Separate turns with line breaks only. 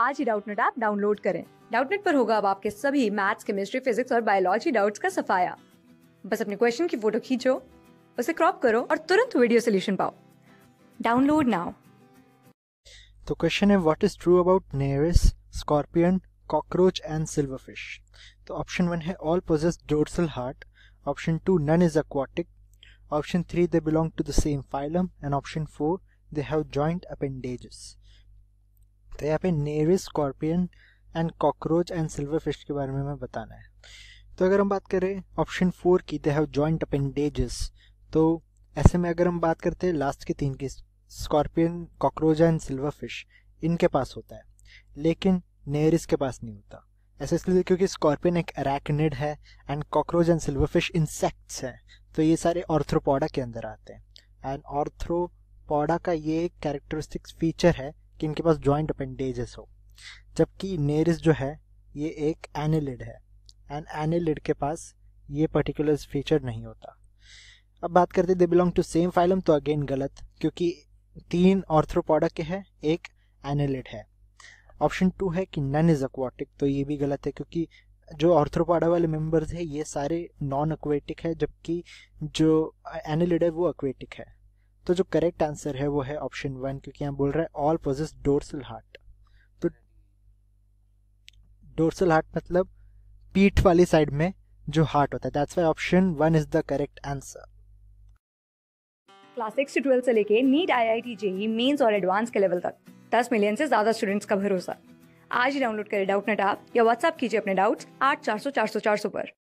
आज ही Doubtnut app download करें डाउटनेट पर होगा अब आपके सभी मैथ्स केमिस्ट्री फिजिक्स और बायोलॉजी डाउट्स का सफाया बस अपने क्वेश्चन की फोटो खींचो उसे क्रॉप करो और तुरंत वीडियो सोल्यूशन पाओ डाउनलोड नाउ
तो क्वेश्चन है what is true about Nereis scorpion cockroach and silver fish तो ऑप्शन वन है all possess dorsal heart option two none is aquatic option three they belong to the same phylum and option four they have joint appendages तो यहाँ पे Nereis scorpion and cockroach and silver fish के बारे में हमें बताना है तो अगर हम बात करें ऑप्शन फोर की दे हैव जॉइंट अपेंडेजेस तो ऐसे में अगर हम बात करते हैं लास्ट के तीन की scorpion cockroach and silver fish इनके पास होता है लेकिन नेरिस के पास नहीं होता ऐसा इसलिए क्योंकि स्कॉर्पियन एक अरैकनिड है and cockroach and silver fish insects हैं तो ये सारे ऑर्थ्रोपोडा के अंदर आते हैं एंड ऑर्थ्रोपोडा का ये एक कैरेक्टरिस्टिक फीचर है कि इनके पास ज्वाइंट अपेंडेजेस हो जबकि नेरिस जो है ये एक एनिलिड है एंड एनिलिड के पास ये पर्टिकुलर फीचर नहीं होता अब बात करते they belong to same phylum तो अगेन गलत क्योंकि तीन ऑर्थ्रोपोडा के हैं एक एनिलिड है ऑप्शन टू है कि नन इज एक्वाटिक तो ये भी गलत है क्योंकि जो ऑर्थ्रोपाडा वाले मेंबर्स है ये सारे नॉन अक्वेटिक है जबकि जो एनिलिड है वो एक्वेटिक है तो जो करेक्ट आंसर है वो है ऑप्शन वन क्योंकि यहाँ बोल रहा है ऑल पोजेस डोर्सल हार्ट तो डोर्सल हार्ट मतलब पीठ वाली साइड में जो हार्ट होता है that's why option one is the correct answer
class six twelfth से लेके NEET I I T JEE mains और एडवांस के लेवल तक दस मिलियन से ज्यादा स्टूडेंट्स का भरोसा आज ही डाउनलोड करें डाउट नेट आप या व्हाट्सअप कीजिए अपने डाउट्स आठ चार सौ चार सौ चार सौ पर